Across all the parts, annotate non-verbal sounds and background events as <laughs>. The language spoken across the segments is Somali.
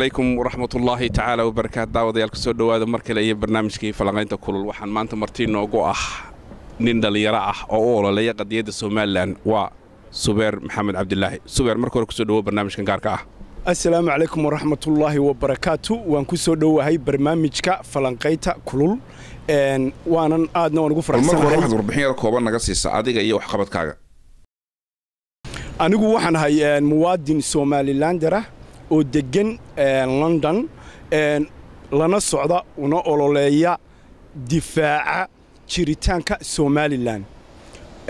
calaykum waraxmatullaahi tacaala wabarakaatu daawadayaal kusoo dhowaada mar kale iyo barnaamijkii falanqaynta kulul waxaan maanta marti noogu ah nin dhallinyaro ah oo u ololeeya qadiyadda somalilan waa subeer maxamed cabdilaahi subeer marka hore kusoo dhowo barnaamijkan gaarka ah assalaamu calaykum waraxmatullaahi wabarakaatu waan ku soo dhowahay barnaamijka falanqaynta kulul waanan aadna waan ugu faraxsanahay marka kooban naga siisa adiga iyo waxqabadkaaga anigu waxaan ahay muwaadin somalilander ah oo degan eh, london eh, lana socda una ololeeya difaaca jiritaanka somalilan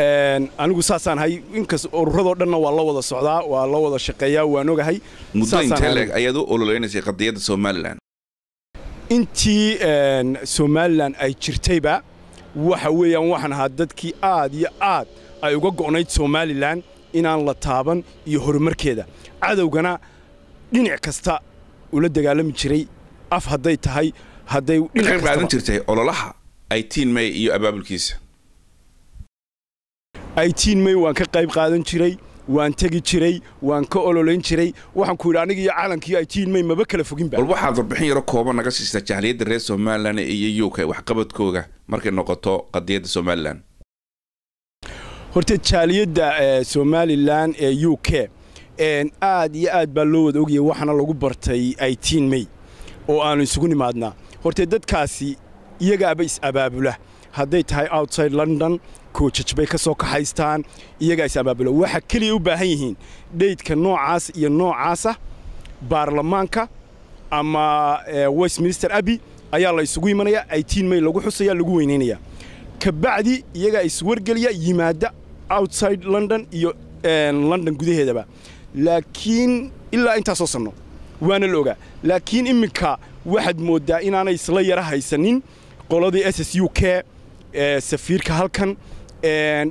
eh, anigu saasaan hay inkas ururadoo dhanna waa la wada socdaa waa la wada shaqeeyaa waan ogahay intii somalilan ay jirtayba waxa weeyaan waxaan ahaa dadkii aad iyo aad ay uga go'nayd somalilan inaan la taaban iyo horumarkeeda cadowgana dhinac kasta ula dagaalami jiray af hadday tahay hadday dhinac qaadan jirtay ololaha itiin may iyo abaabulkiisa itiin may waan ka qayb qaadan jiray waan tegi jiray waan ka ololayn jiray waxaan ku yidhi aniga calankiiyo itiin may maba kala foginba bal waxaad warbixin yaro kooban naga siistaa jahliyadda reer somalilan iyo u k waxqabadkooda markay noqoto qadiyadda somalilan horta jaaliyadda eh, somalilan ee u k aad iyo aad baa loo wada ogaya waxaana lagu bartay itn may oo aanu isugu nimaadnaa horte dadkaasi iyagaaba is-abaabula hadday tahay outside london koojaj bay ka soo kaxaystaan iyagaa is-abaabula waxa keliya u baahan yihiin dheydka noocaas iyo noocaasa baarlamaanka ama eh, westminster abbey ayaa la isugu imanaya itiin mey lagu xusaya lagu weynaynaya kabacdi iyagaa iswargeliya yimaada outside london iyo eh, london gudaheedaba laakiin ilaa intaasoo sanno waana la ogaa laakiin iminka waxaad mooddaa inaanay isla yara haysanin qoladii s s u k safiirka halkan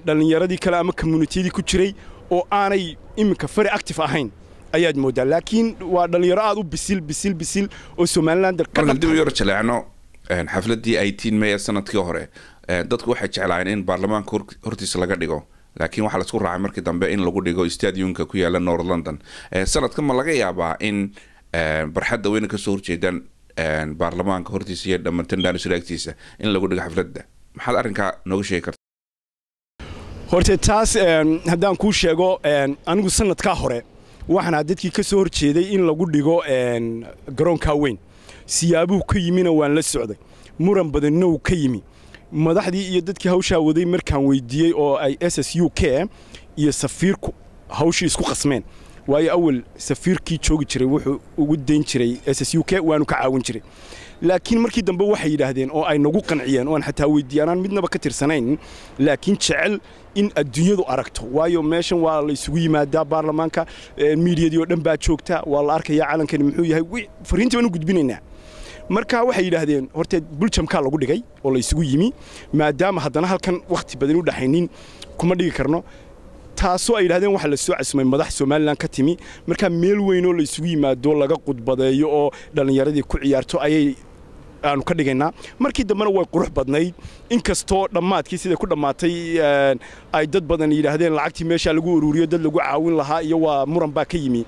dhallinyaradii kale ama communitiyadii ku jiray oo aanay iminka fari active ahayn ayaad mooddaa laakiin waa dhallinyaro aad u bisil bisil bisil oo somaliland dib yar jaleecno xafladdii iteen sanadkii hore dadku waxay jeclaayeen in baarlamaanka hortiisa laga dhigo laakiin waxaa lasku raacay markii dambe in lagu dhigo stadiumka ku yaala north london eh, sanadka ma laga yaabaa in eh, barxadda weyne kasoo horjeedaan eh, baarlamaanka hortiisa iyo dhammantan dhaanusir agtiisa in lagu dhigo xafladda maxaad arrinkaa nooga sheegi karta horte taas haddaan kuu sheego anigu sanadkaa hore waxaana dadkii kasoo soo horjeeday in lagu dhigo garoonkaa weyn siyaabuhu ka yimina waan la socday muran badanna uu ka yimi madaxdii iyo dadkii hawshaa waday markaan weydiiyey oo ay s s u k iyo safiirku hawshii isku qasmeen waayo awal safiirkii joogi jiray wuxuu ugu dayn jiray s s u k waanu ka caawin jiray laakiin markii dambe waxay yidhaahdeen oo ay nagu qanciyeen oo aan xataa weydiiye anaan midnaba ka tirsanayn laakiin jecel in adduunyadu aragto waayo meeshan waa la isugu yimaadaa baarlamaanka miidiyadii oo dhan baa joogta waa la arkayaa calankani muxuu yahay fariintii baan u gudbinaynaa marka waxay yidhaahdeen hortee buljamkaa lagu dhigay oo laysugu yimi maadaama haddana halkan wakhti badan u dhaxaynin kuma dhigi karno taasoo ay yidhahdeen waxaa la casumay madax somalilan ka timi markaa meel weynoo laysugu yimaado laga qudbadeeyo oo dhallinyaradii ku ciyaarto ayay aanu ka dhigaynaa markii dambena way qurux badnayd inkastoo dhammaadkii siday ku dhammaatay eh, ay dad badan yidhaahdeen lacagtii meeshaa lagu uruuriyo dad lagu caawin lahaa iyo waa muran baa ka yimi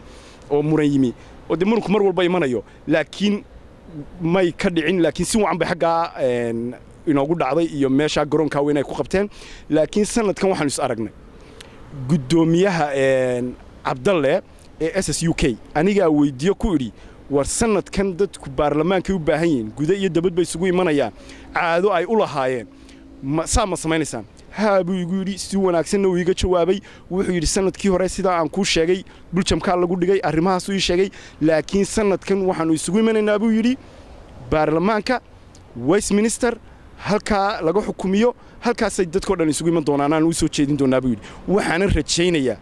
oo muran yimi oo dee muranku mar walba imanayo laakiin may ka dhicin laakiin si wacan bay xaggaa inoogu dhacday iyo meeshaa garoonkaa weyn ay ku qabteen laakiin sanadkan waxaanu is aragnay guddoomiyaha cabdalle ee s s u k anigaa weydiiyo ku idhi war sanadkan dadku baarlamaankay u baahan yihiin guda iyo dabad bay isugu imanayaan caado ay u lahaayeen saa ma samaynaysaan haa igu yidhi si wanaagsanna uu iiga jawaabay wuxuu yidhi sanadkii hore sidaa aan kuu sheegay duljamkaa lagu dhigay arrimahaasuu ii sheegay laakiin sanadkan waxaannu isugu imanaynaa buu yidhi baarlamaanka westminister halkaa laga xukumiyo halkaasay dadkao dhan isugu iman doonaan aan u soo jeedin doonaa buu yidhi waxaanan rajaynayaa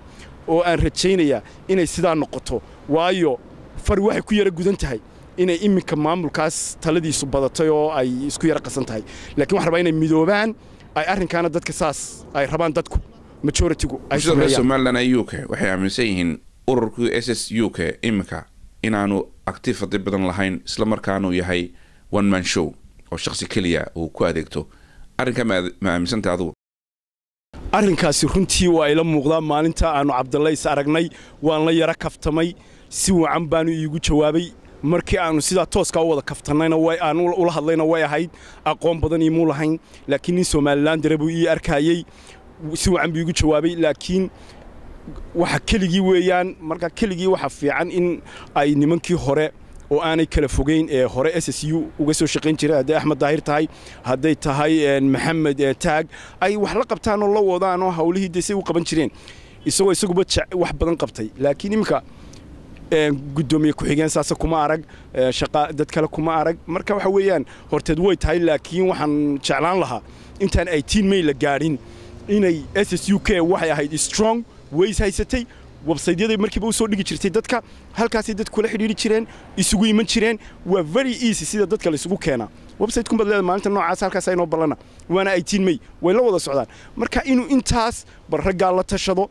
oo aan rajaynayaa inay sidaa noqoto waayo fari waxay ku yara gudan tahay inay iminka maamulkaas taladiisu badatay oo ay isku yara qasan tahay lakiin waxan rabaa inay midoobaan ay arrinkaana dadka saas ay rabaan dadku majoritigu somalilan uk waxay aaminsan yihiin ururkii s s u k iminka inaanu actiif fadi badan lahayn islamarkaanu yahay one man show oo shaqsi keliya uu ku adeegto arrinkaa ma aaminsanta adugu arrinkaasi runtii waa ila muuqdaa maalinta aannu cabdalays aragnay waan la yara kaftamay si wacan baanu iigu jawaabay markii aanu sidaa tooska u wada kaftanayna aan ula hadlayna way ahayd aqoon badan iimuu lahayn laakiin nin somalilan dare buu ii arkayey si wacan buu igu jawaabay laakiin waxa keligii weeyaan marka keligii waxa fiican in ay nimankii hore oo aanay kala fogayn ee hore s s u uga soo shaqayn jiray hadday axmed daahir tahay hadday tahay eh, maxamed eh, taag ay wax la qabtaanoo la wadaanoo hawlihii de say u qaban jireen isagoo isaguba wax badan qabtay laakiin iminka gudoomiye ku-xigeen kuma arag shaqa dad kale kuma arag marka waxa weeyaan horteed way tahay laakiin waxaan jeclaan lahaa intaan ay tiin may la gaadhin inay s s u k waxay ahayd strong ways haysatay websaydyada markiiba usoo dhigi jirtay dadka halkaasay dad kula xidhiiri jireen isugu iman jireen waa very easy sida dadka laysugu keenaa websitekunbaad leeda maalinta noocaas halkaasa inoo ballana waana ay may way la wada socdaan marka inuu intaas bal raggaa la tashado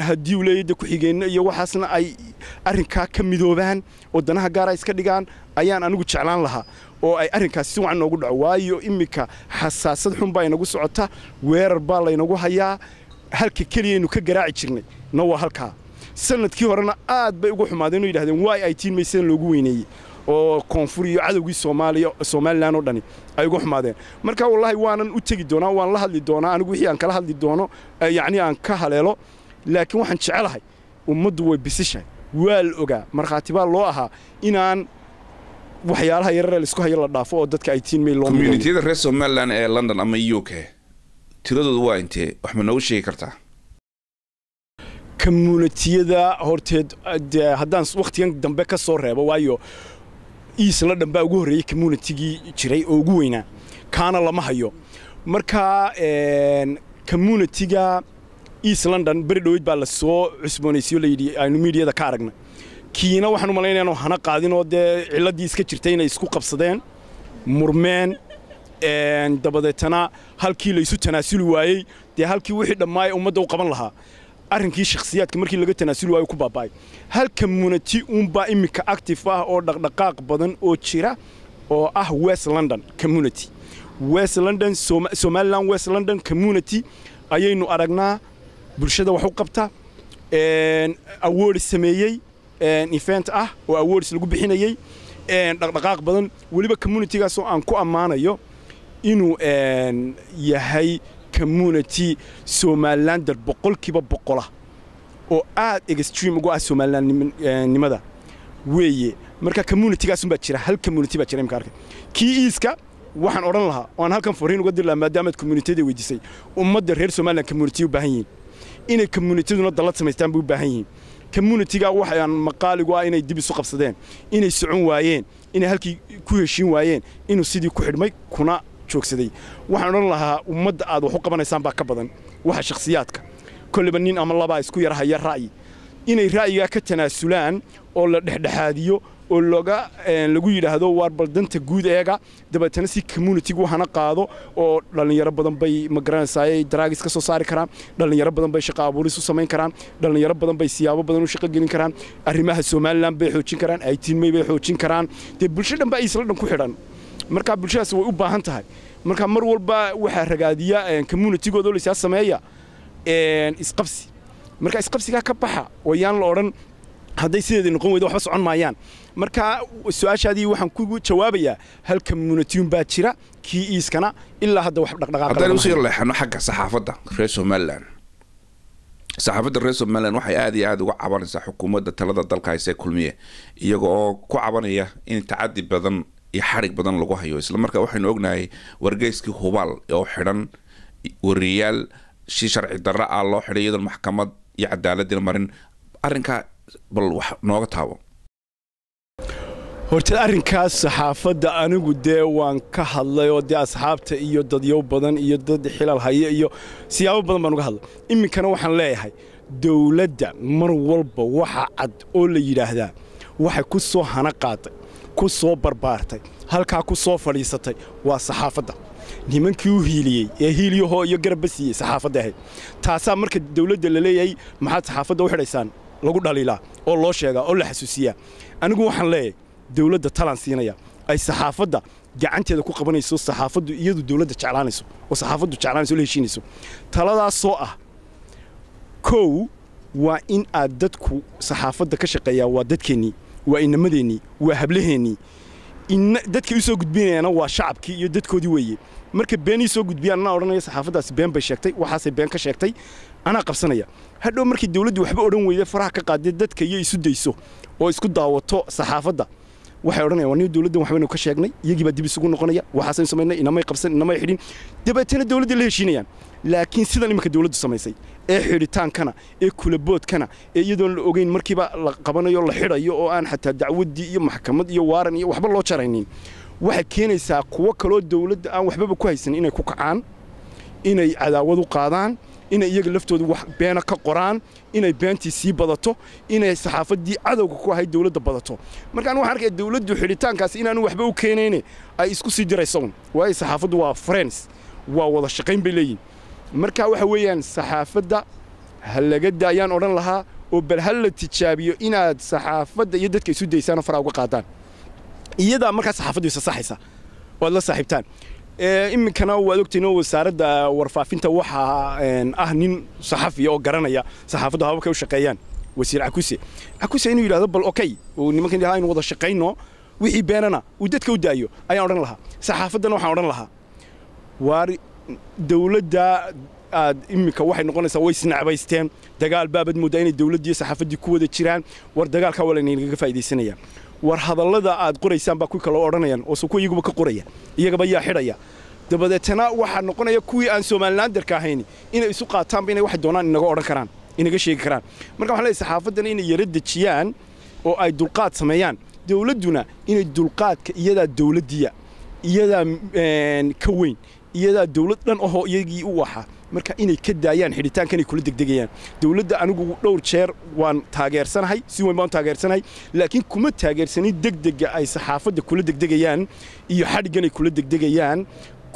haddii uleeyada ku-xigeenno iyo waxaasna ay arrinkaa ka midoobaan oo danaha gaara iska dhigaan ayaan anigu jeclaan lahaa oo ay arrinkaas si wacan noogu dhaco waayo iminka xasaasad xun baa inagu socota weerar baa laynagu hayaa halka keliyaynu ka garaaci jirnay na waa halkaa sanadkii horena aad bay ugu xumaadeen oo yidhahdeen waay aytiin maysaan loogu weyneeyey oo koonfur iyo cadowgii somalilan oo dhani ay ugu xumaadeen marka wallaahi waanan u tegi doonaa waan la hadli doonaa anigu wixii aan kala hadli doono yacnii aan ka haleelo laakiin waxaan jecelahay ummaddu way bisishahay waa la ogaa markhaati baa loo ahaa inaan waxyaalaha yararee laisku hayo la dhaafo oo dadka ay tiinmay loo communitiyada reer somalilan ee london ama u k tiradoodu waa intee wax ma noogu sheegi kartaa communitiyada horteed haddaan wakhtigan dambe ka soo reebo waayo iisla baa ugu horreeyey communitigii jiray oo ugu weynaa kaana lama hayo markaa communitiga east london beri dhoweyd baa lasoo soo cusboonaysiyo layidhi aynu mediada ka aragna kiina waxaan u malaynayaa inuu hana qaadin oo dee cilladdii iska jirtay inay isku qabsadeen murmeen dabadeetana halkii laysu tanaasuli waayey dee halkii wixii dhammaay ummadda u qaban lahaa arrinkii shakhsiyaadka markii laga tanaasuli waayo ku baaba'ay halka munati uunbaa iminka active ah oo dhaqdhaqaaq badan oo jira oo ah west london community west london somaliland west london community ayaynu aragnaa bulshada wax u qabta awoodi sameeyey event ah oo awoodis lagu bixinayey dhaqdhaqaaq badan weliba communitygaasoo aan ku ammaanayo inuu yahay community somalilander boqolkiiba boqola oo aad extreme ugu ah somalilanimada eh, weeye marka communitigaas unbaa jira hal community baa jira imka arkay kii iiska waxaan odhan lahaa oo aan halkan fariin uga diri lahaa maadaamaad communitiyada weydiisay ummadda reer somaliland community u baahan yihiin inay communitiduna dallad samaystaan bay u baahan yihiin communitiga waxaan maqaaligu ah inay dib isu qabsadeen inay socon waayeen inay halkii ku heshiin waayeen inuu sidii ku xidhmay kuna joogsaday waxaan odhan lahaa ummadda aad wax qabanaysaan baa ka badan waxa shakhsiyaadka kolliba nin ama labaa isku yar ra'yi inay ra'yigaa ka tanaasulaan oo la dhexdhexaadiyo oo loga eh, lagu yidhaahdo waar bal danta guud eega dabeetana si communitigu hana qaado oo dhallinyaro badan bay magaranaysaay daraagis ka soo saari karaan dhallinyaro badan bay shaqo abuuris u samayn karaan dhallinyaro badan bay siyaabo badan u shaqo gelin karaan arrimaha somalilan bay xoojin karaan aytinmay bay xoojin karaan dee bulsho dhan baa isla dhan ku xidhan markaa bulshadaas way u baahan tahay marka mar walba waxaa ragaadiya communitygooda laysaa sameeya isqabsi marka isqabsigaa ka baxa wayaan la odhan hadday sideedii noqon weyda waxba socon maayaan marka su-aashaadii waxaan ku jawaabayaa hal communitiyun baa jira kii iiskana ilaa hadda wax dhaqdhaqaaqadan usii leexano xagga saxaafadda reer somalilan saxaafadda reer somalilan waxay aada iyo aada uga cabanaysaa xukuumadda talada dalka hayse kulmiye iyaga oo ku cabanaya in tacadi badan iyo xarig badan lagu hayo isla markaa waxaynu ognahay wargeyskii hubaal oo xidhan wariyaal si sharci darra ah loo xidhay iyadoon maxkamad iyo cadaaladina marin arrinkaa bal wax nooga taabo horta arrinkaas saxaafadda anigu dee waan ka hadlay oo dee asxaabta iyo dadyow badan iyo dad xilal haya iyo siyaabo badan baan uga hadlay iminkana waxaan leeyahay dowladda mar walba waxa cad oo la yidhaahdaa waxay ku soo hana qaaday ku soo barbaartay halkaa ku soo fadhiisatay waa saxaafadda nimankii u hiiliyey ee hiiliyahoo iyo garabba siiyey saxaafadda ahayd taasaa marka dowladda la leeyahay maxaad saxaafadda u xidhaysaan lagu dhaliilaa oo loo sheegaa oo la xasuusiyaa anigu waxaan leeyahay dawladda talaan siinaya ay saxaafadda gacanteeda ku qabanayso saxaafaddu iyadu dawladda jeclaanayso oo saxaafaddu jeclaanayso o la heshiinayso taladaasoo ah kow waa in aad dadku saxaafadda ka shaqeeyaa waa dadkeennii waa inamadeenii waa hablaheennii dadka usoo soo gudbinayana waa shacabkii iyo dadkoodii weeye marka been soo gudbiyaan anaa odhanaya saxaafaddaasi been bay sheegtay waxaasay been ka sheegtay anaa qabsanaya hadhow markii dawladdu waxba odhan weyda faraha ka qaadee dadka iyo isu dayso oo isku daawato saxaafadda waxay odhanayaan waa niyo dawladdan waxbaynu ka sheegnay iyagii baa dib isugu noqonaya waxaasaynu samaynay inamay qabsan inamay xidhin dabeetana dawladda la heshiinayaan laakiin sidan iminka dawladdu samaysay ee xidhitaankana ee kulaboodkana ee iyadoon la ogeyn markiiba la qabanayo la xidhayo oo aan xataa dacwaddii iyo maxkamad iyo waaran iyo waxba loo jaraynin waxay keenaysaa kuwo kaloo dawladda aan waxbaba ku haysan inay ku kacaan inay cadaawad u qaadaan inay iyaga laftooda wax beena ka qoraan inay beentii sii badato inay saxaafaddii cadowga ku ahayd dawladda badato markaan waxaan arkaya dawladdu xidhitaankaasi inaanu waxba u keenayne ay isku sii diraysa un waayo saxaafaddu waa friends waa wada shaqayn bay leeyihin marka waxa weeyaan saxaafadda ha laga da ayaan odhan lahaa oo bal ha la tijaabiyo inaad saxaafadda iyo dadka isu daysaanoo faraa uga qaadaan iyadaa markaa saxaafaddu isasaxaysa waad la saaxiibtaan iminkana waad ogtihiinoo wasaaradda warfaafinta waxaa ah nin saxafiya oo garanaya saxaafaddu hababkay u shaqeeyaan wasiir cakuse cakuse inuu yidhahdo bal okay nimankan aynu wada shaqayno wixii beenana uu dadka u daayo ayaan odhan lahaa saxaafaddana waxaan odhan lahaa dowladda aad ah, iminka waxay noqonaysaa way isnacbaysteen dagaal baabad moodaa inay dowladdii saxaafaddii ku wada jiraan war dagaalkaa walanagaga faa'iidaysanaya war hadallada aad qoraysaan baa kuwii kaloo odhanayaan oo kuwa iyaguba ka qoraya iyagaba yaa xidhaya dabadeetana waxaa noqonaya kuwii aan somalilandarka ahayn inay isu qaataanba inay waxay doonaan inaga odhan karaan inaga sheegi karaan marka waxaan leeyahay saxaafaddana inay yara dejiyaan oo ay dulqaad sameeyaan dowladduna inay dulqaadka iyadaa dowladdiya iyadaa eh, ka weyn iyadaa dowlad dhan ahoo iyagii u waxa marka inay ka daayaan xidhitaankanay kula degdegayaan dawladda anigu dhowr jeer waan taageersanahay si weyn baan taageersanahay laakiin kuma taageersanin degdega ay saxaafadda kula degdegayaan iyo xadhiggan ay kula degdegayaan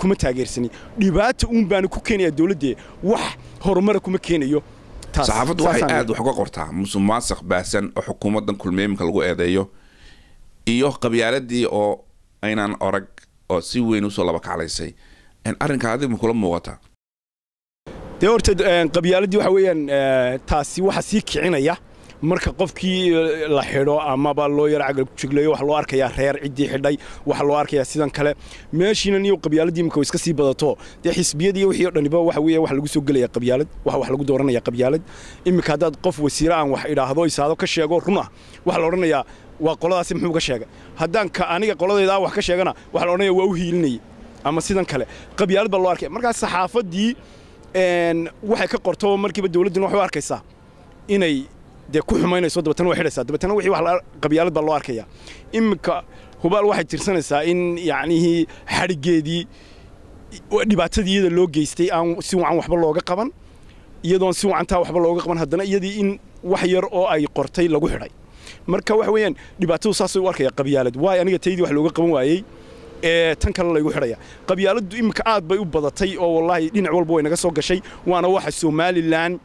kuma taageersanin dhibaata uun baana ku keenayaa dawladdee wax horumara kuma keenayo saxaafaddu waxay aad wax uga qortaa musuqmaasuq baahsan oo xukuumaddan kulmeemimka lagu eedeeyo iyo qabyaaladii oo aynaan orag oo si weyn usoo laba kaclaysay arrinkaa adig makula muuqata dee horta eh, qabyaaladii waxa weeyaan eh, taasi waxaa sii kicinaya marka qofkii la xidho amaba loo yar cagal jiglayo waxa loo arkayaa reer ciddii xidhay waxa loo arkayaa sidan kale meeshiinan iyo qabyaaladii imika iska sii badato dee xisbiyadii wixii o dhaniba waxa weeye wax lagu soo gelaya qabyaalad waxa wax lagu dooranaya qabyaalad imika haddaad qof wasiiro aan wax idhaahdo isaado ka sheego run waxa la odhanayaa waa qoladaasi muxuu ka sheegay haddaan ka aniga qoladayda aan wax ka sheegana waxa la odhanaya waa u hiilinayay ama sidan kale qabyaalad baa loo arkay markaas saxaafadii waxay ka qorto markiiba dawladduna waxay u arkaysaa inay dee ku xumaynayso dabeetana way xidhaysaa dabeetana wixii wax qabyaalad baa loo arkaya iminka hubaal waxay tirsanaysaa in yacnihii xadhiggeedii dhibaatadii iyada loo geystay aan si wacan waxba looga qaban iyadoon si wacan waxba looga qaban haddana iyadii in wax yar oo ay qortay lagu xidhay marka waxa weeyaan dhibaatadu saasay u arkaya qabyaalad waayo aniga taydii wax looga qaban waayey tan kale laygu xidhaya qabyaaladu iminka aad bay u badatay oo wallaahi dhinac walba way naga soo gashay waana waxa somalilan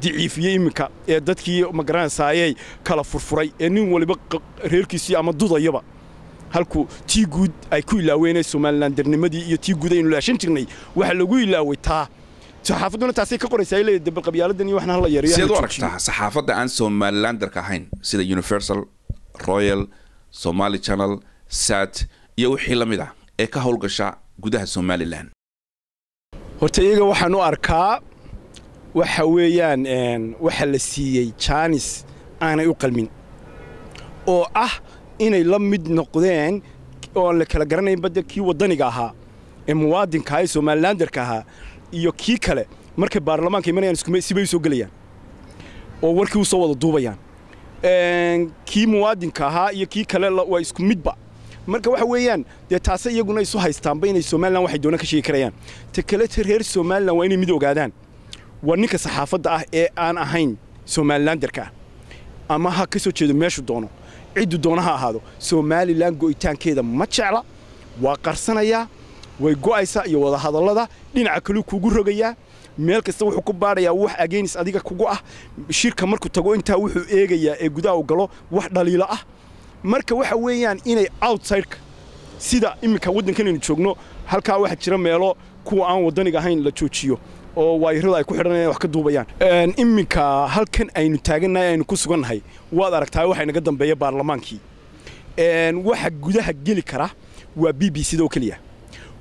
diciifiyey iminka ee dadkii magaranaysaayey kala furfuray ee nin waliba reerkiisii ama dudayaba halku tii guud ay ku ilaaween somalilan darnimadii iyo tii guud aynu laashan jirnay waxaa lagu ilaaway taa saxaafaduna taasay ka qoraysaa leedahay dabal qabyaaladan waxna hala yareeyo sidaad u aragtaa saxaafadda aan somalilandarka ahayn sida universal royal somali channel saad iyo wixii la mid ah ee ka howlgasha gudaha somalilan horta iyaga waxaan u arkaa waxa weeyaan waxa la siiyey janis aanay u qalmin oo ah inay la mid noqdeen ooan la kala garanayn badda kii waddaniga ahaa ee muwaadinka ah ee somalilandarka ahaa iyo kii kale markay baarlamaanka imanayaan sibay u gelayaan oo warkii usoo wada duubayaan kii muwaadinka ahaa iyo kii kale waa isku midba marka waxa weeyaan dee taase iyaguna isu haystaanba inay somalilan waxay doona ka sheegi karayaan ta reer somalilan waa inay mid ogaadaan waa ninka saxaafadda ah ee aan ahayn somalilandarka ah ama ha ka soo jeedo meeshu doono ciddu doona ha ahaado somalilan go'itaankeeda ma jecla waa qarsanayaa way go'aysaa iyo wadahadallada dhinaca kaluu kugu rogayaa meel kasta wuxuu ku baadhayaa wax agenis adiga kugu ah shirka markuu tago intaa wuxuu eegayaa ee gudaha u galo wax dhaliilo ah marka waxa weeyaan inay outsideka sida iminka waddankan aynu joogno halkaa waxaa jira meelo kuwa aan waddaniga ahayn la joojiyo oo waayirada ay ku xidhanayaan wax ka duubayaan iminka halkan aynu taagannahay aynu ku sugannahay waad aragtaa waxa inaga dambeeya baarlamaankii waxa gudaha geli kara waa b b c oo keliya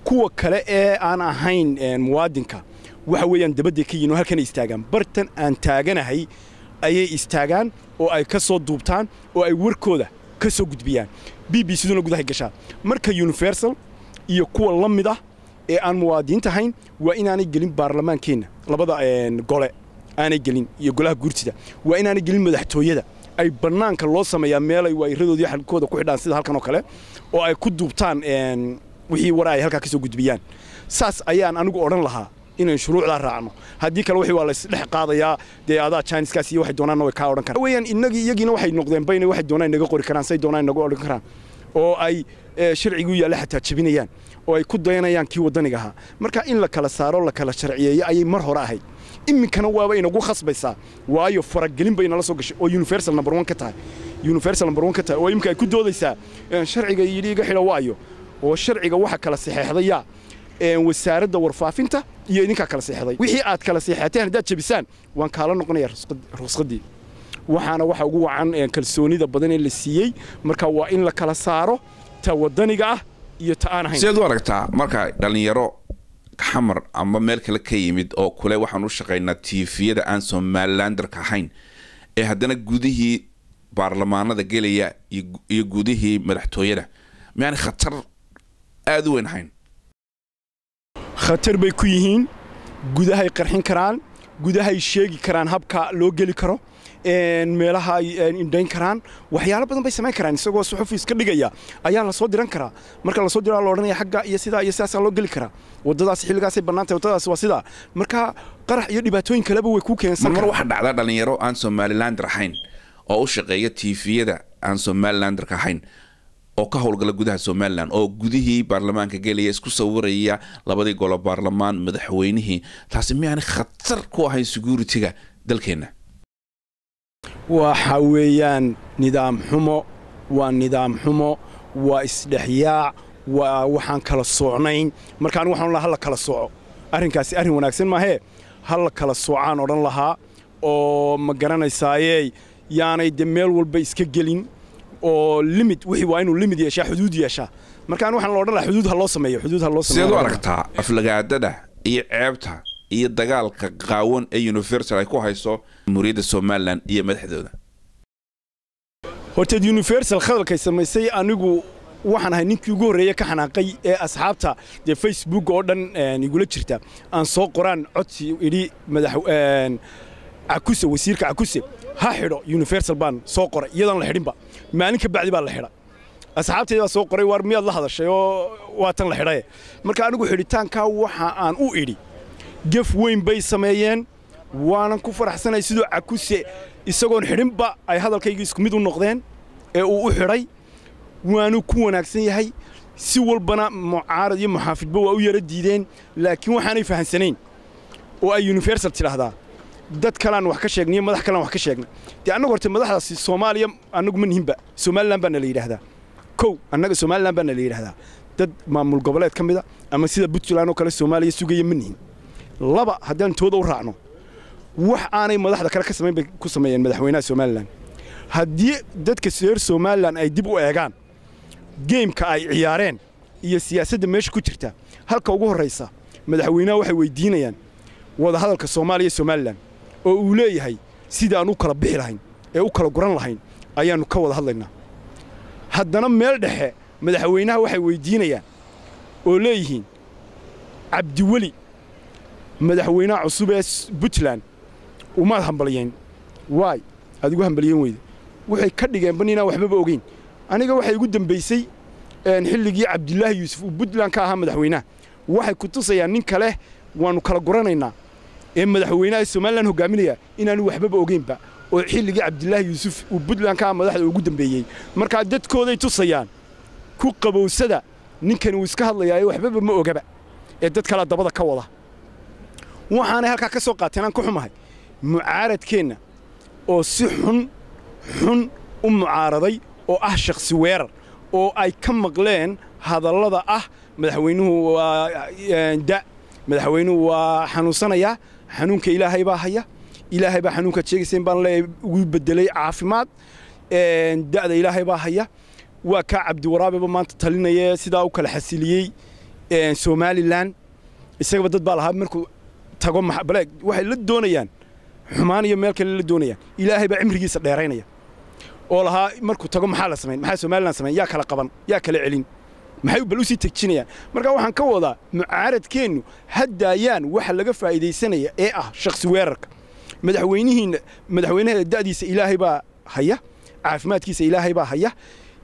kuwa kale ee aan ahayn muwaadinka waxa weeyaan dabadday ka yihin oo halkanay istaagaan bartan aan taaganahay ayay istaagaan oo ay ka soo duubtaan oo ay warkooda ka gudbiyaan b b cduna gudaha gashaa marka universal iyo kuwa la mid ah ee aan muwaadiinta ahayn waa inaanay gelin baarlamaankeenna labada gole aanay gelin iyo golaha guurtida waa inaanay gelin madaxtooyada ay bannaanka loo sameeyaa meelay waayiradoodii xalkooda ku xidhaan sida halkan oo kale oo ay ku duubtaan wixii war ay halkaa ka soo gudbiyaan saas ayaan anigu odhan lahaa inaan shuruucdaa raacno haddii kale wixii waa laysdhex qaadayaa dee adaa jaaniskaas iyo waxay doonaanna way kaa odhan karaan weeyaan innagii iyagiina waxay noqdeen bayna waxay doonaan inaga qori karaan say doonaan inaga odhan karaan oo ay eh, sharcigu yaalla xataa jebinayaan oo ay ku dayanayaan kii waddaniga ahaa marka in la kala saaro la kala sharciyeeyo ayay mar hore ahayd iminkana waaba inagu khasbaysaa waayo faragelin bay nala soo gashay oo universal number one ka tahay universal number one ka tahay oo iminka ay ku doodaysaa eh, sharciga yidhi iga xidha waayo oo sharciga waxa kala saxeexdaya eh, wasaaradda warfaafinta iyo idinkaa kala seexday wixii aad kala seexateen haddaad jabisaan waan kaala noqonaya ruqsadii waxaana waxa ugu wacan kalsoonida badan ee la siiyey marka waa in la kala saaro ta wadaniga ah iyo ta aan ahayn sidaad u aragtaa marka dhallinyaro xamar ama meel kale ka yimid oo kule waxaan u shaqaynaa tiifiyada aan somalilandarka ahayn ee haddana gudihii baarlamaanada gelaya iyo gudihii madaxtooyada miyaanay khatar aada u weyn ahayn khatar bay ku yihiin gudahay qarxin karaan gudahay sheegi karaan habka loo geli karo meelaha ay indhayn karaan waxyaalo badan bay samayn karaan isagoo suxufi iska dhigaya ayaa lasoo diran karaa marka lasoo dira la odhanaya agga iyo sidaa iyo sidaasaa loo geli karaa wadadaas xilligaasay bannaantahay wadadaas waa sidaa marka qarax iyo dhibaatooyin kaleba way ku keensan mar waxaa dhacda dhallinyaro aan somalilander ahayn oo u shaqeeya tiifiyada aan somalilander-ka ahayn oo ka howlgala gudaha somalilan oo gudihii baarlamaanka gelaya isku sawiraya labadii golo baarlamaan madaxweynihii taasi miyaana khatar ku ahayn securitiga dalkeenna waxa weeyaan nidaam xumo waa nidaam xumo waa isdhexyaac waa waxaan kala soocnayn marka anigu waxaan lahaa halla kala sooco arrinkaasi arrin wanaagsan maahee halla kala soocaan odhan lahaa oo ma garanaysaaye yaanay dee meel walba iska gelin oo limid wixii waa inuu limid yeeshaa xuduud yeeshaa markaan waxaan la odhan xuduud ha sameeyo xuduud ha sameeyo sidaad u aragtaa aflagaadada iyo ceebta iyo dagaalka qaawan ee universal ay ku hayso jumhuuriyadda somalilan iyo madaxdooda horteed universal khadalkay samaysay anigu waxaan ahay ninkii ugu horreeye ka xanaaqay ee asxaabta dee facebook oo dhan igula jirta aan soo qoraan codsi idhi madax cakuse wasiirka cakuse ha xidho universal baan soo qoray iyadaan la xidhinba maalin ka bacdi baa la xidha asxaabtayda baa soo qoray waar miyaad la hadashay oo waatan la xidhaye marka anigu xidhitaankaa waxa aan u idhi gef weyn bay sameeyeen waanan ku faraxsanay sidoo cakuse isagoon xidhinba ay hadalkayga isku mid u noqdeen ee uu u xidhay waanuu ku wanaagsan yahay si walbana mucaarad iyo muxaafidba waa u yara diideen laakiin waxaanay fahamsanayn oo ay universal tidhaahdaa dad kalean wax ka sheegnaiyo madax kalean wax ka sheegna dee annagu horte madaxdaasi soomaaliya annagu ma nihinba somalilan baana la yidhaahdaa kow annaga somalilan baana la yidhaahdaa dad maamul goboleed ka mida ama sida puntland oo kale soomaaliya sugaya ma nihin laba haddaan tooda u raacno wax aanay madaxda kale ka samayn bay ku sameeyeen madaxweynaha somalilan haddii dadka reer somalilan ay dib u eegaan geemka ay ciyaareen iyo siyaasadda meesha ku jirta halka ugu horraysa madaxweynaha waxay weydiinayaan wada hadalka soomaaliya somalilan oo uu leeyahay sidaaan u kala bixi lahayn ee u kala guran lahayn ayaannu ka wada hadlaynaa haddana meel dhexe madaxweynaha waxay weydiinayaan oo leeyihiin cabdiweli madaxweynaha cusub ee buntland umaad hambalyeen waay aad ugu hambalyeen weyda waxay ka dhigeenba ninaan waxbaba ogeyn aniga waxay igu dambaysay xilligii cabdilaahi yuusuf uu buntland ka ahaa madaxweynaha waxay ku tusayaan nin kaleh waannu kala guranaynaa ee madaxweynaha somalilan hoggaaminaya inaanu waxbaba ogeynba oo xilligii cabdilaahi yuusuf uu buntlandkaa madaxda ugu dambeeyey markaa dadkooday tusayaan ku qabowsada ninkan uu iska hadlayaa ee waxbaba ma ogaba ee dad kalea dabada ka wada waxaanay halkaa ka soo qaateen aan ku xumahay mucaaradkeenna oo si xun xun u mucaaraday oo ah shakhsi weerar oo ay ka maqleen hadallada ah madaxweynuhu waa eh, da madaxweynuhu waa xanuunsanayaa xanuunka ilaahay baa haya ilaahay baa xanuunkaad sheegaysa in baan leeyahay ugu bedelay caafimaad da'da ilaahay baa haya waa kaa cabdiwaraabiba maanta talinaya sidaa u kala xasiliyey somalilan isagaba dad baa lahaa markuu tago baleeg waxay la doonayaan xumaan iyo meel kale la doonayaan ilaahay baa cimrigiisa dheeraynaya oo lahaa markuu tago maxaa la samayn maxaa somalilan samayn yaa kala qaban yaa kala celin maxay bal usii tejinayaan marka waxaan ka wadaa mucaaradkeennu haddaayaan waxa laga faa'iidaysanaya ee ah shakhsi weerarka madaxweynihiinna madaxweynaha da'diisa ilaahay baa haya caafimaadkiisa ilaahay baa haya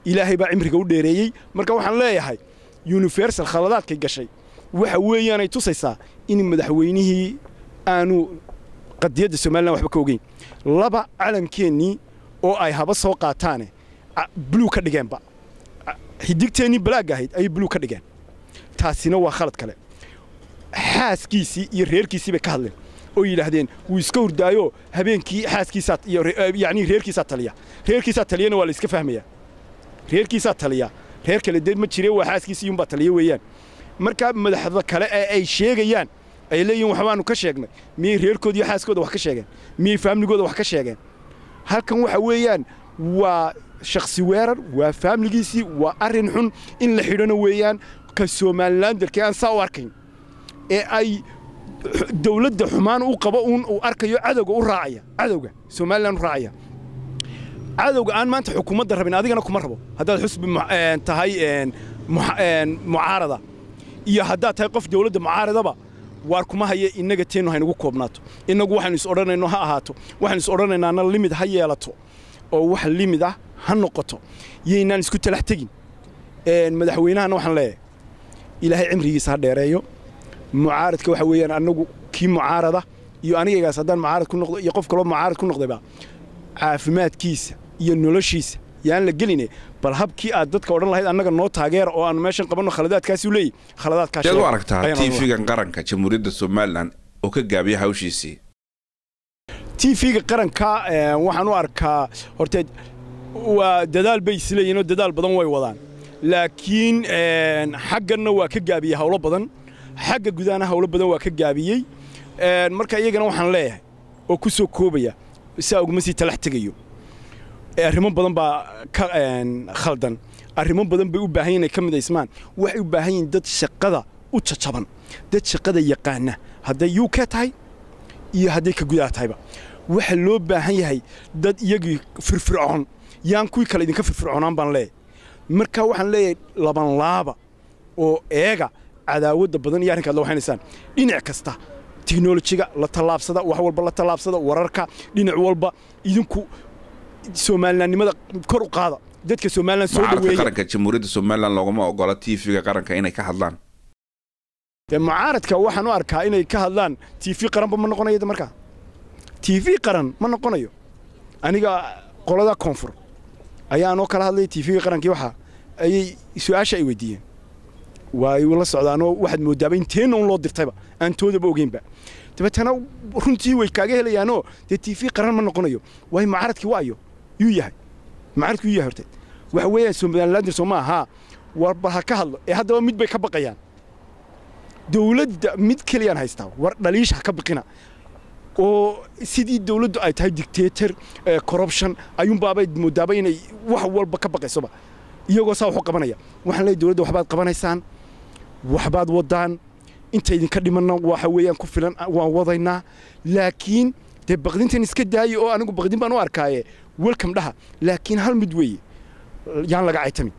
ilaahay baa cimriga u dheereeyey marka waxaan leeyahay universal khaladaadkay gashay waxa weeyaanay tusaysaa in madaxweynihii aanu qadiyadda somalilan waxba ka ogeyn laba calamkeennii oo ay haba soo qaataane bluu ka dhigeenba xidigteennii balaag ahayd ayay bulug ka dhigeen taasina waa khalad kale xaaskiisii iyo reerkiisiibay ka hadleen oo yidhaahdeen wuu iska hurdaayo habeenkii xaaskiisaa yani reerkiisaa taliya reerkiisaa taliyana waa la iska fahmayaa reerkiisaa taliya reer kale dee ma jire waa xaaskiisii iyumbaa taliya weeyaan markaa madaxda kale ee ay sheegayaan ay leeyihin waxbaanu ka sheegnay miyay reerkooda iyo xaaskooda wax ka sheegeen miyey faamligooda wax ka sheegeen halkan waxa weeyaan waa shakhsi weerar waa faamiligiisii waa arrin xun in la xidhana weeyaan ka somalilan dalkii aan saa u arkayn ee ay dawladda xumaan u qabo uun uu arkayo cadowga u raacaya cadowga somalilan u raacaya cadowga aan maanta xukuumadda rabin adigana kuma rabo haddaad xusbi tahay mucaarada iyo haddaad tahay qof dawladda mucaaradaba waar kuma haya innaga teennu haynagu koobnaato innagu waxaynu is odhanayno ha ahaato waxaynu is odhanaynaa limid ha yeelato oo wax limid ah ha noqoto yaynaan isku talax tegin madaxweynahana waxaan leeyahay ilaahay cimrigiisa ha dheereeyo mucaaradka waxa weeyaan anagu kii mucaarada iyo anigagaas haddaan mucaarad ku noqdo iyo qof kaloo mucaarad ku noqdayba caafimaadkiisa iyo noloshiisa yaan la geline bal habkii aad dadka odhan lahayd annaga noo taageera oo aanu meeshan qabanno khaladaadkaasuu leeyahy khaladaadkaas aragtaa tv-gan qaranka jamhuuriyadda somalilan oo ka gaabiya hawshiisii t v-ga qaranka eh, waxaan u arkaa horte waa dadaal bay isleeyihinoo dadaal badan way wadaan laakiin eh, xagganna waa ka gaabiyey hawlo badan xagga gudaana hawlo badan waa ka gaabiyey eh, marka iyagana waxaan leeyahay oo ku soo koobaya saa uguma sii talax tegayo arrimo badan baa ka khaldan arrimo badan bay u baahan yihin ay ka midaysmaan waxay u baahan yihin dad shaqada u jajaban dad shaqada yaqaana hadday yuuke tahay iyo hadday ka gudaa tahayba waxa loo baahan yahay dad iyagii firfircoon yaan kuwii kale idinka firfircoonaan baan leeyahy markaa waxaan leeyahay labanlaaba oo eega cadaawadda badan iyo arrinkaad la waxaynaysaan dhinac kasta tiknolojiga la tallaabsada wax walba la tallaabsada wararka dhinac walba idinku soomaalinaannimada kor u qaada dadka somalilan soo dhaweeya jamhuuriyadda somalilan loogama ogola tv-ga qaranka inay ka hadlaan mucaaradka waxaan u arkaa inay ka hadlaan tv qaranba ma noqonaya markaa tv qaran ma noqonayo aniga qolada koonfur ayaanoo kala hadlaya tv qarankii waxa ayay su-aasha ay weydiiyeen waa u socdaanoo waxaad moodaaba in un loo dirtayba aan toodaba ogeynba dabeetana runtii way kaaga helayaanoo dee tv qaran ma noqonayo waayo mucaaradkii waayo yuu yahay mucaaradkii yuu yahay horteed waxa weeyaan somalilandir soo maaha war bal ha ka hadlo ee haddaba mid bay ka baqayaan dowladda mid keliyaan haystaa war dhaliish ha ka baqina oo sidii dawladdu ay tahay dictator eh, corruption ayuunbaabay moodaaba inay wax walba ka baqaysoba iyagoo saa wax u qabanaya waxaan leeyahay dawladda waxbaad qabanaysaan waxbaad wadaan inta idinka dhimanna waxa weeyaan ku filan ah, waan wadaynaa laakiin dee baqdintan iska daaye oo anigu baqdin baan u arkaaye welcome dhaha laakiin hal mid weeye yaan laga caytamin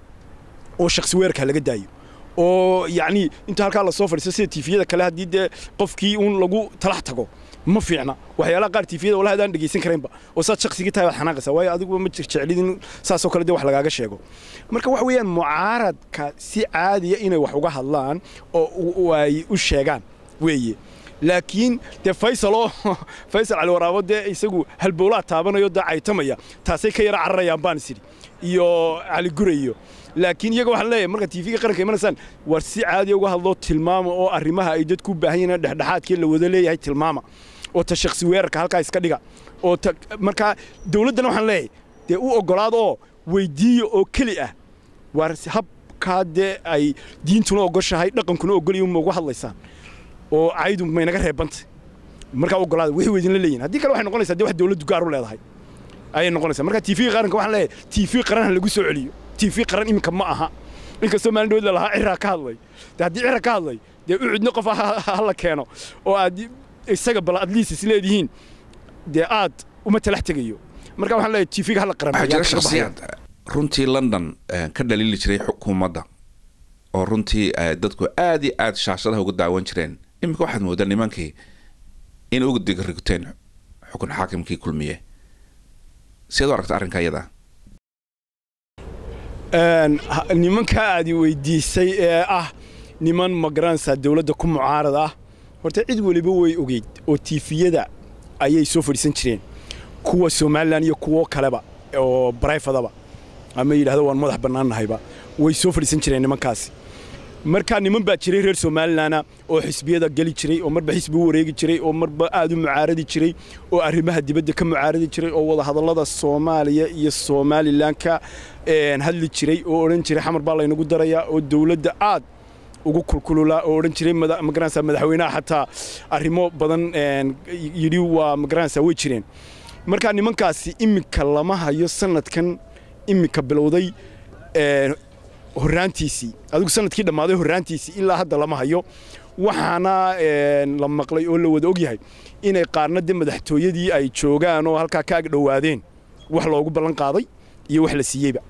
oo shaksi weerarkaa laga daayo oo yacnii inta halkaa lasoo fadhiisto sida tifiyada kale haddii dee qofkii uun lagu talax tago ma fiicna waxyaalaha qaar tiifiyada wallahi adaan dhegeysan karaynba oo saad shaqsigii tahay baad xanaaqaysaa waayo adiguba ma jirjeclidin saasoo kale dee wax lagaaga sheego marka waxa weeyaan mucaaradka si caadiya inay wax uga hadlaan oo ay u sheegaan weeye laakiin dee faysal oo <laughs> faysal cali waraabo dee isagu halbowlaa taabanayo dee caytamaya taasay ka yara cararayaan baan isidhi iyo cali gurayo laakiin iyaga waxaan leeyahay marka tiifiga qaranka imanaysaan war si caadiya uga hadloo tilmaama oo arrimaha ay dadku u baahan yihiin dhexdhexaadkii la wada leeyahay tilmaama oo ta shaksi weerarka halkaa iska dhiga oo markaa dawladdan waxaan leeyahay dee u ogolaad oo weydiiya oo keli ah waar habkaa dee ay diintuna ogoshahay dhaqankuna ogolya maugu hadlaysaan oo caydu maynaga reebanta markaa ogolaada wixii weydinla leeyihin haddii kale waxay noqonaysaa dee wax dawladdu gaar u leedahay ayay noqonaysaa marka tiifiga qaranka waxaan leeyahay tiifiga qaran lagu soo celiyo tiifiga qaran iminka ma aha inkastoo maalin dhawood lalahaa ciraa ka hadlay dee haddii cira ka hadlay dee ucudno qof hala keeno oo aad isaga bal adliis is leedihiin dee aad uma talax tegayo marka waxaan leeyahay tiifiga hala qaran eh, runtii london eh, ka dhaliili jiray xukuumadda oo runtii eh, dadku aad iyo aada shaashadaha uga daawan jireen iminka waxaad moodaa nimankii in uga digirigteen xukun xaakimkii kulmiye siad u aragta arrinka iyada nimankaa aadi weydiisay ee ah niman magaranaysaa dowladda ku mucaarad ah horta cid weliba way ogeyd oo tiifiyada ayay soo fadhiisan jireen kuwa somalilan iyo kuwo kaleba oo barayfadaba ama yidhahdo waan madax bannaannahayba way soo fadhiisan jireen nimankaasi markaa niman baa jiray reer somalilanna oo xisbiyada geli jiray oo marba xisbi u wareegi jiray oo marba aad u mucaaradi jiray oo arrimaha dibadda ka mucaaradi jiray oo wadahadallada soomaaliya iyo somalilan hadli jiray oo odhan jiray xamar baa laynagu darayaa oo dowladda aad ugu kulkulula oo odhan jiray magaranaysa madaxweynaha xataa arrimo badan yidhi waa magaranaysa way jireen markaa nimankaasi iminka lama hayo sanadkan iminka bilowday horraantiisii adigu sanadkii dhammaaday horraantiisii ilaa hadda lama hayo waxaana la maqlay oo la wada ogyahay inay qaarna de madaxtooyadii ay joogaan oo halkaa ka agdhowaadeen wax loogu ballan qaaday iyo wax la siiyeyba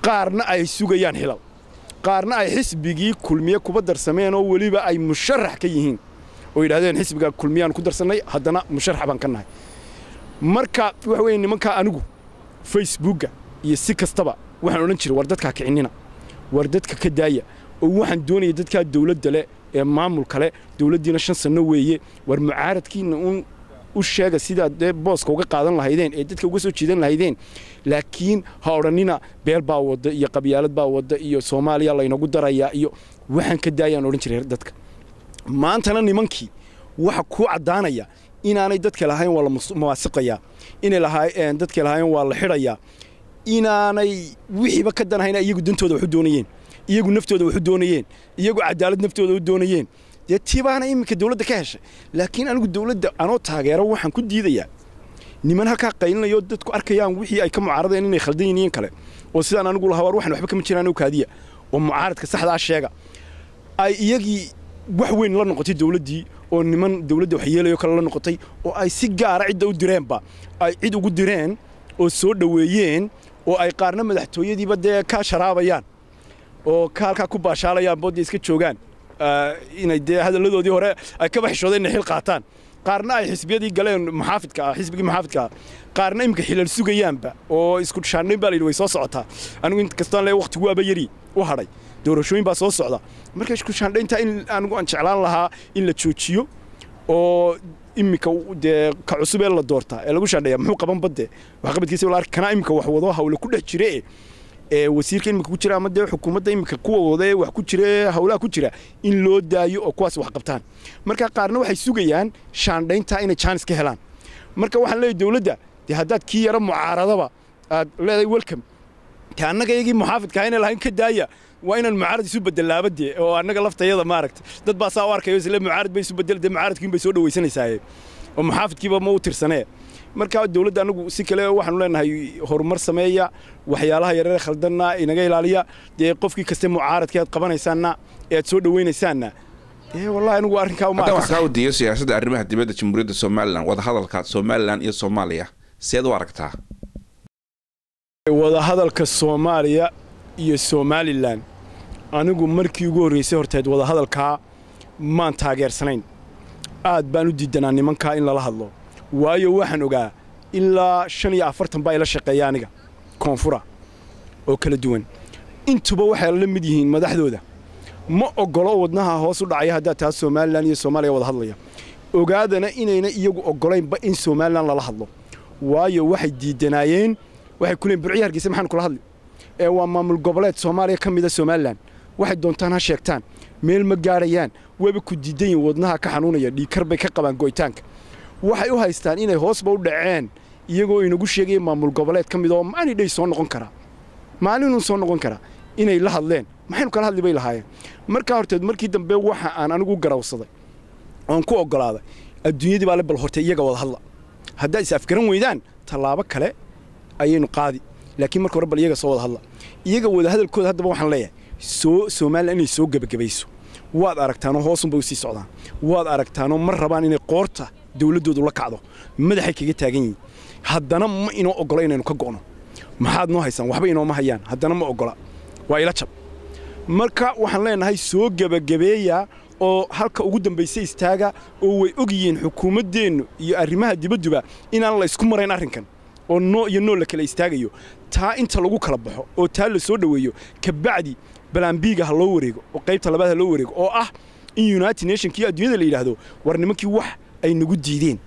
qaarna ay sugayaan xilal qaarna ay xisbigii kulmiye kuba darsameen oo weliba ay musharax ka yihiin oo yidhahdeen xisbigaa kulmiyaan ku darsannay haddana musharax baan ka nahay marka waxa weye nimankaa anigu facebooka iyo si kastaba waxaan odhan jiray war dadkaa kicinina war dadka ka daaya oo waxaan doonaya dadkaa dawladda le ee maamulka leh dawladdiina shan sanno weeye war mucaaradkiinna uun u sheega sidaad dee booska uga qaadan lahaydeen ee dadka uga soo jiidan lahaydeen laakiin ha odhanina beel baa wada iyo qabyaalad baa wada iyo soomaaliya laynagu darayaa iyo waxaan ka daayaan odhan jiray dadka maantana nimankii waxa kuu caddaanaya inaanay dadka lahayn waa la mawaasiqayaa inay lahaayeen dadka lahayn waa la xidhayaa inaanay wixiiba ka danahayna iyagu dantooda wax u doonayeen iyagu naftooda wax u doonayeen iyagu cadaalad naftooda u doonayeen dee tiibaana iminka dawladda ka heshay laakiin anigu dawladda anoo taageero waxaan ku diidayaa niman halkaa qaylinayoo dadku arkayaan wixii ay ka mucaaradeen inay khaldan yihiin kale oo sidaan anigu lahaa war waxaan waxba kama jiraan oo kaadiya oo mucaaradka saxdaa ah sheega ay iyagii wax weyn la noqotay dawladdii oo niman dawladda waxyeelayo kale la noqotay oo ay si gaara cidda u direenba ay cid ugu direen oo soo dhoweeyeen oo ay qaarna madaxtooyadiiba dee ka sharaabayaan oo ka halkaa ku baashaalayaanboodee iska joogaan Uh, inay dee hadalladoodii hore ay ka baxishoodeen inay xil qaataan qaarna ay xisbiyadii galeen muxaafidka ah xisbigii muxaafidka ah qaarna imika xilal sugayaanba oo isku shaannayn baa la yidhi way soo socotaa anigu inkastaan le wakhtigu waaba yari u hadhay doorashooyin baa soo socda marka isku shaandhayntaa in anigu aan jeclaan lahaa in la joojiyo oo imika dee ka cusub la doortaa ee lagu shaandheeya muxuu qaban badde waxqabadkiisa la arki kanaa imika wax wado hawle ku dhex jire wasiirka imika ku jira ama dee xukuumadda imika kuwawooda ee wax ku jira howlaha ku jira in loo daayo oo kuwaas wax qabtaan marka qaarna waxay sugayaan shaandhayntaa inay jaanis ka helaan marka waxaan leeyahy dowladda dee haddaad kii yaro mucaaradaba aad leedahay welcome te annaga iyagii muxaafidka ah ayna lahayn ka daaya waa inaan mucaarad isu bedelaaba oo annaga laftayada maaragta dad baa saa u arkayo isle mucaarad bay isu bedel dee mucaaradkiin bay soo dhawaysanaysaa oo muxaafidkiiba ma u tirsanee markaa dowladda anagu si kale waxaanu leenahay horumar sameeya waxyaalaha yarare khaldanna inaga ilaaliya dee qofkii kaste mucaaradka aad qabanaysaanna ee aad soo dhaweynaysaan wallahi anigu arrinkaa arrimaha dibadda jamhuuriyadda somalilan wadahadalka somalilan iyo soomaaliya seed u aragtaa wadahadalka soomaaliya iyo somalilan anigu markii ugu horreysay horteed wadahadalkaa maan taageersanayn aad baan u diidanaa nimankaa in lala hadlo waayo waxaan ogaa ilaa shan iyo afartan baa ila shaqeeya aniga koonfura oo kala duwan intuba waxay la mid yihiin madaxdooda ma ogolo wadnaha hoos u dhacaya haddaa taa somalilan iyo soomaaliya wada hadlaya ogaadana inayna iyagu ogolaynba in somalilan lala hadlo waayo waxay diidanaayeen waxay ku leeyiin maxaan kula hadli ee waa maamul goboleed soomaaliya ka mida somalilan waxay doontaan ha sheegtaan meel ma gaarayaan waba ku diidan yihin wadnaha ka xanuunaya dhiikar bay ka qabaan go'itaanka waxay u haystaan inay hoosba u dhaceen iyagoo inagu sheegaya maamul goboleed ka mid oo maalin dhay soo noqon karaa maalinun soo noqon karaa inay la hadleen maxaynu kala hadli bay lahaayeen markaa horteed markii dambe waxa aan anigu garawsaday oon ku oggolaaday adduunyadii baa le bal horte iyaga wada hadla haddaad is afgaran weydaan tallaabo kale ayaynu qaadi laakiin marka hore bal iyaga soo wada hadla iyaga wadahadalkooda haddaba waxaan leeyahay soo somalilan inay soo gebagabayso waad aragtaanoo hoosunbay usii socdaan waad aragtaanoo ma rabaan inay qoorta dowladoodu la kacdo madaxay kaga taagan yihin haddana ma inoo ogola inaynu ka go'no maxaad noo haysaan waxba inooma hayaan haddana ma ogola waa ila jab marka waxaan leenahay soo gebagabeeya oo halka ugu dambaysa istaaga oo way og yihiin xukuumaddeennu iyo arrimaha dibadduba inaan la isku marayn arrinkan oo noo iyo noo la kale istaagayo taa inta lagu kala baxo oo taa la soo dhoweeyo kabacdi balambiiga ha loo wareego oo qaybta labaad ha loo wareego oo ah in united nationkii adduunyada la yidhaahdo war wax ay nagu diideen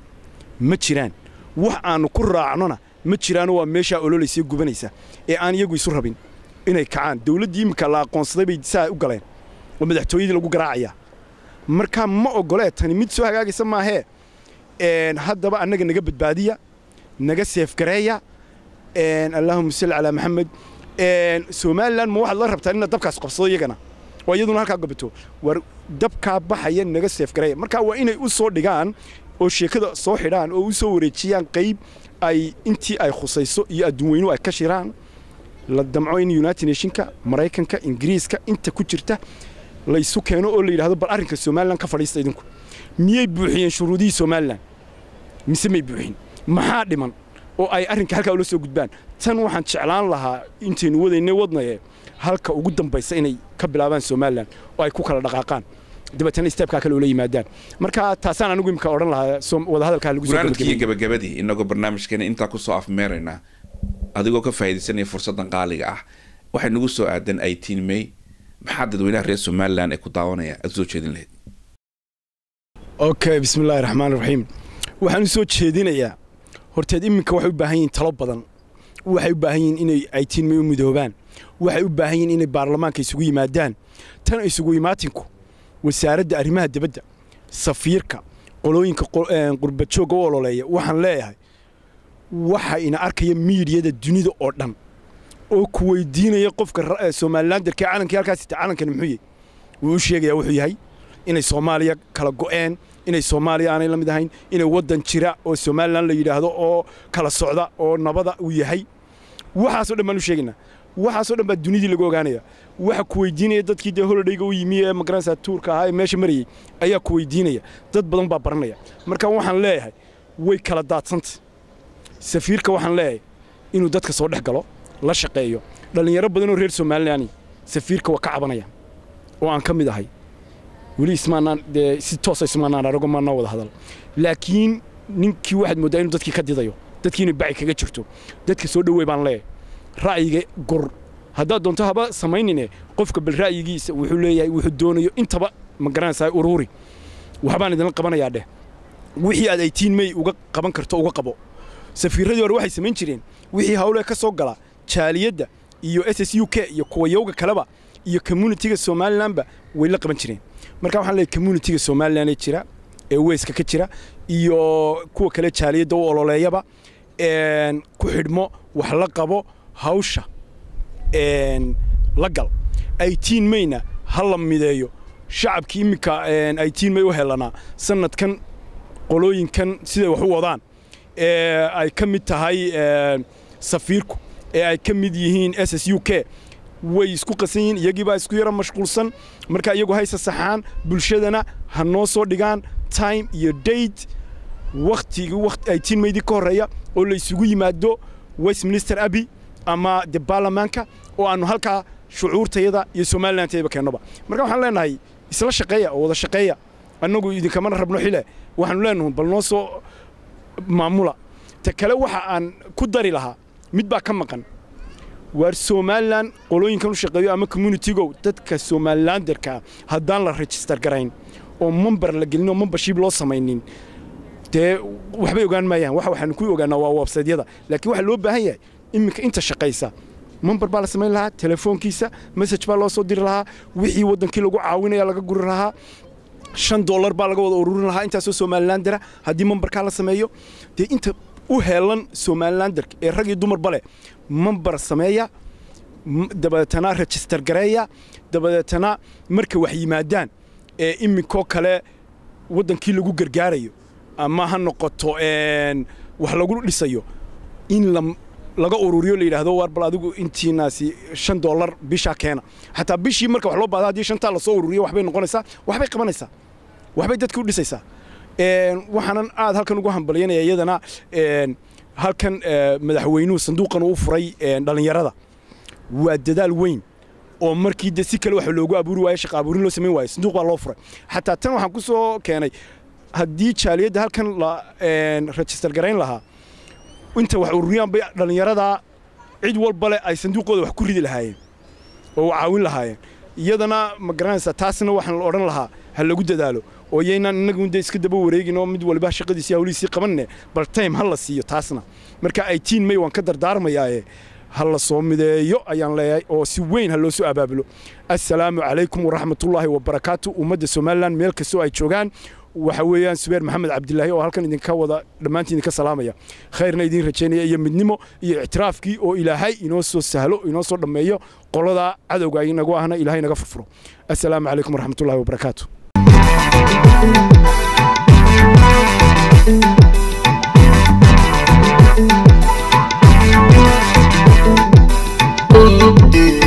ma jiraan wax aannu ku raacnona ma jiraano waa meeshaa ololaysee gubanaysa ee aan iyagu isu rabin inay kacaan dawladdii iminka la aqoonsaday bay saa u galeen oo madaxtooyadii lagu garaacayaa marka ma ogolee tani mid soo hagaagaysa maahee haddaba annaga naga badbaadiya naga seefgareeya allaahuma salli calaa maxamed somalilan ma waxaad la rabtaan inaad dabkaas qabsado iyagana oo iyaduna halkaa gobato war dabkaa baxaya naga seefgaraya marka waa inay u soo dhigaan oo sheekada soo xidhaan oo u soo wareejiyaan qayb ay intii ay khusayso iyo adduunweynuhu ay ka shiraan la damco in united nationka maraykanka ingiriiska inta ku jirta laysu keeno oo la yidhahdo bal arrinka somalilan ka fadhiista idinku miyey buuxiyeen shuruudihii somalilan mise may buuxin maxaa dhiman oo ay arrinka halkaa ula soo gudbaan tan waxaan jeclaan lahaa intaynu wadayna wadnaye halka ugu dambaysa inay ka bilaabaan somalilan oo ay ku kala dhaqaaqaan dabeetana steebkaa kale oola yimaadaan marka taasaan anigu imika odhan lahaa wadahadalkaa lagu gabagabadii inagoo barnaamijkeena intaa kusoo afmeeraynaa adigoo ka faa'iidaysanaya fursaddan qaaliga ah waxay nagu soo aadan itiin may maxaa dadweynaha reer somalilan ee ku daawanaya aad usoo jeedin lahayd okay bismillahi raxmaan raxiim waxaan u jeedinayaa horteed iminka waxay u baahan yihin talo badan waxay u baahan yihin inay itiin may u midoobaan waxay u baahan yihiin inay baarlamaanka isugu yimaadaan tan isugu imaatinku wasaaradda arrimaha dibadda safiirka qolooyinka qurbajooga u ololeeya waxaan leeyahay waxa ina arkaya miidiyada dunida oo dhan oo ku weydiinaya qofka somalilan dalkee calankii halkaas ita calankani muxuu wuu u sheegayaa wuxuu yahay inay soomaaliya kala go'een inay soomaaliya aanay la mid ahayn inay waddan jira oo somalilan la yidhaahdo oo kala socda oo nabada uu yahay waxaasoo dhan baan u sheegaynaa waxaasoo dhan baa dunidii lagu ogaanaya waxa ku weydiinaya dadkii dee holodhayga u yimi ee magaranaysaa tuurka ahaa ee meesha marayay ayaa ku weydiinaya dad badan baa baranaya marka waxaan leeyahay way kala daadsanta safiirka waxaan leeyahay inuu dadka soo dhex galo la shaqeeyo dhallinyaro badanoo reer somalilan safiirka waa ka cabanayaan oo aan ka mid ahay weli ismaanaan dee si toosa ah ismaanaan arago maanoo wada hadal laakiin ninkii waxaad mooddaa inuu dadkii ka didayo dadkii inay baci kaga jirto dadka soo dhoweey baan leeyahay ra'yiga gur haddaad doonto haba samaynine qofka bal ra'yigiisa wuxuu leeyahay wuxuu doonayo intaba ma garanaysaa uruuri waxbaan idinla qabanayaa dheh wixii aad aytiin mey uga qaban karto uga qabo safiiradii hore waxay samayn jireen wixii hawlee ka soo gala jaaliyadda iyo s s u k iyo kuwa yowga kaleba iyo communitiga somalilanba way la qaban jireen marka waxaan leeyahay communitiga somalilanee jira ee weyska ka jira iyo kuwa kale jaaliyadda u ololeeyaba ku xidhmo wax la qabo hawsha lagal aytiin mayna ha la mideeyo shacabkii iminka aytiin may u helanaa sanadkan qolooyinkan siday wax u wadaan ee ay ka mid tahay safiirku ee ay ka mid yihiin s s u k way isku qasan yihiin iyagiibaa isku yaro mashquulsan marka iyagu hayse saxaan bulshadana ha noo soo dhigaan time iyo date wakhtigii aytiin maydii ka horreeya oo la isugu yimaado westminister abi ama de baarlamaanka oo aanu halkaa shucuurtayada iyo somalilandtayaba keennoba marka waxaan leenahay isla shaqeeya oo wada shaqeeya annagu idinkamana rabno xile waxaanu leenahu bal soo maamula ta kale waxa aan ku dari lahaa mid baa ka maqan waar somalilan qolooyinkan u shaqeeyo ama communitigow dadka somalilanderkaa haddaan la rejistar garayn oo member la gelin oo membership loo samaynin dee waxbay ogaan maayaan waxa waxaanu ku ogaanaa waa websaydyada laakiin waxa loo baahan yahay iminka inta shaqaysa mamber baa la samayn lahaa telefoonkiisa message baa loo soo diri lahaa wixii waddankii lagu caawinaya laga guri lahaa shan doolar baa laga wada ururin lahaa intaasoo somalilandera haddii mambarkaa la sameeyo dee inta u heelan somalilanderka ee rag iyo dumarba leh mambar sameeya dabadeetana register gareeya dabadeetana markay wax yimaadaan ee iminkoo kale waddankii lagu gargaarayo ama ha noqoto wax lagu dhisayo in la laga ururiyo la yidhaahdo waar bal adigu intiinaasi shan dollar bishaa keena xataa bishii marka wax loo baahda haddii shantaa lasoo ururiyo waxbay noqonaysaa waxbay qabanaysaa waxbay dadka u dhisaysaa waxaanan aad halkan ugu hambalyanaya iyadana halkan e, madaxweynuhu sanduuqan uu furay dhallinyarada waa dadaal weyn oo markii de si kale wax loogu abuuri waayo shaqa abuurin loo samayn waayo sanduuq baa loo furay xataa tan waxaan ku soo keenay haddii jaaliyadda halkan la rajistar garayn lahaa inta wax ururiyaanbay dhallinyaradaa cid walba leh ay sanduuqooda wax ku ridi lahaayeen oo caawin lahaayeen iyadana ma garanaysaa taasna waxaan la odhan lahaa ha lagu dadaalo oo yaynan innagude iska daba wareeginoo mid waliba shaqadiisi hawlihiisii qabanne bal taym ha la siiyo taasna marka ay tiin may waan ka dardaarmayaaye ha la soo mideeyo ayaan leeyahay oo si weyn ha loo soo abaabulo assalaamu calaykum waraxmatullaahi wabarakaatu ummadda somalilan meel kastoo ay joogaan waxa weeyaan subeer maxamed cabdilaahi oo halkan idinka wada dhammaantii idinka salaamaya khayrna idiin rajaynaya iyo midnimo iyo ictiraafkii oo ilaahay inoo soo sahlo inoo soo dhammeeyo qoladaa cadowga ay nagu ahna ilahay naga furfuro assalaamu calaykum waraxmatullahi wabarakaatu Thank you.